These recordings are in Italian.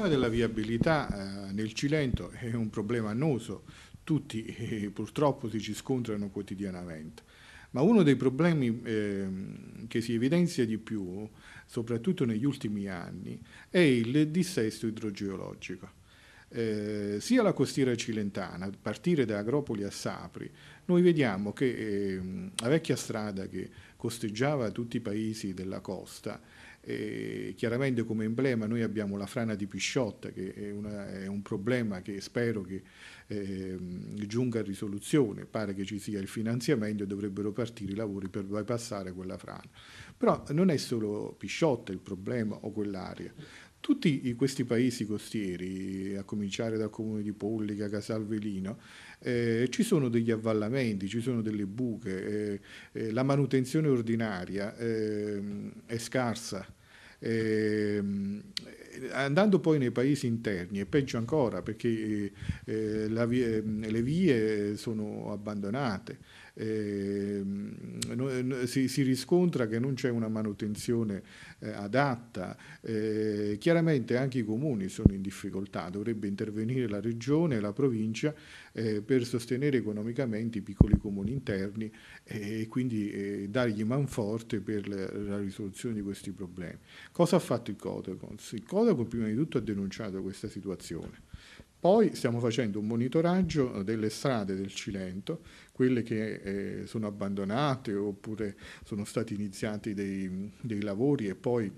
problema della viabilità eh, nel Cilento è un problema annoso, tutti eh, purtroppo si ci scontrano quotidianamente. Ma uno dei problemi eh, che si evidenzia di più, soprattutto negli ultimi anni, è il dissesto idrogeologico. Eh, sia la costiera cilentana, a partire da Agropoli a Sapri, noi vediamo che eh, la vecchia strada che costeggiava tutti i paesi della costa e chiaramente come emblema noi abbiamo la frana di Pisciotta, che è, una, è un problema che spero che eh, giunga a risoluzione, pare che ci sia il finanziamento e dovrebbero partire i lavori per bypassare quella frana. Però non è solo Pisciotta il problema o quell'area. Tutti questi paesi costieri, a cominciare dal comune di Pollica, Casalvelino, eh, ci sono degli avvallamenti, ci sono delle buche, eh, eh, la manutenzione ordinaria ehm, è scarsa. eh, andando poi nei paesi interni è peggio ancora perché eh, eh vie, le vie sono abbandonate, eh, si, si, riscontra che non c'è una manutenzione eh, adatta. Eh, chiaramente anche i comuni sono in difficoltà, dovrebbe intervenire la regione e la provincia eh, per sostenere economicamente i piccoli comuni interni e quindi eh, dargli manforte per la, la risoluzione di questi problemi. Cosa ha fatto il Codecons? Il Codecons psicologo prima di tutto ha denunciato questa situazione. Poi stiamo facendo un monitoraggio eh, delle strade del Cilento, quelle che eh, sono abbandonate oppure sono stati iniziati dei, dei lavori e poi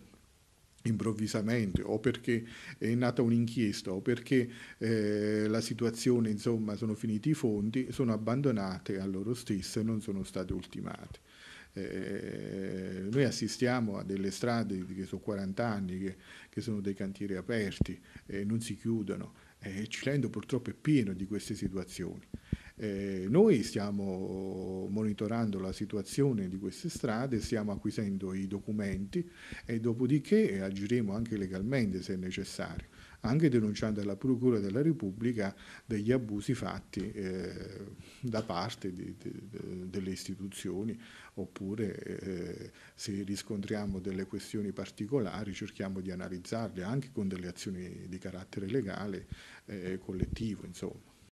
improvvisamente o perché è nata un'inchiesta o perché eh, la situazione insomma sono finiti i fondi sono abbandonate a loro stesse e non sono state ultimate eh, noi assistiamo a delle strade che sono 40 anni, che, che sono dei cantieri aperti, eh, non si chiudono. Eh, il Cilento purtroppo è pieno di queste situazioni. Eh, noi stiamo monitorando la situazione di queste strade, stiamo acquisendo i documenti e dopodiché agiremo anche legalmente se necessario, anche denunciando alla Procura della Repubblica degli abusi fatti eh, da parte di, di, de, delle istituzioni oppure eh, se riscontriamo delle questioni particolari cerchiamo di analizzarle anche con delle azioni di carattere legale e eh, collettivo. Insomma.